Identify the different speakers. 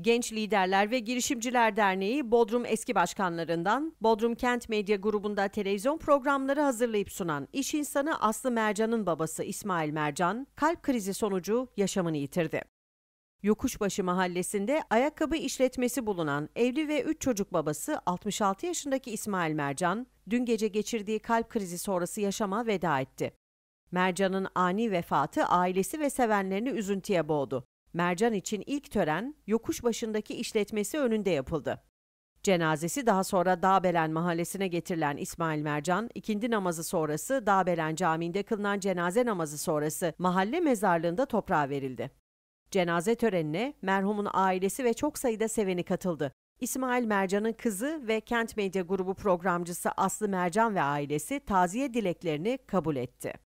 Speaker 1: Genç Liderler ve Girişimciler Derneği Bodrum eski başkanlarından Bodrum Kent Medya Grubu'nda televizyon programları hazırlayıp sunan iş insanı Aslı Mercan'ın babası İsmail Mercan kalp krizi sonucu yaşamını yitirdi. Yokuşbaşı mahallesinde ayakkabı işletmesi bulunan evli ve 3 çocuk babası 66 yaşındaki İsmail Mercan dün gece geçirdiği kalp krizi sonrası yaşama veda etti. Mercan'ın ani vefatı ailesi ve sevenlerini üzüntüye boğdu. Mercan için ilk tören yokuş başındaki işletmesi önünde yapıldı. Cenazesi daha sonra Dağbelen mahallesine getirilen İsmail Mercan, ikindi namazı sonrası Dağbelen Camii'nde kılınan cenaze namazı sonrası mahalle mezarlığında toprağa verildi. Cenaze törenine merhumun ailesi ve çok sayıda seveni katıldı. İsmail Mercan'ın kızı ve Kent Medya Grubu programcısı Aslı Mercan ve ailesi taziye dileklerini kabul etti.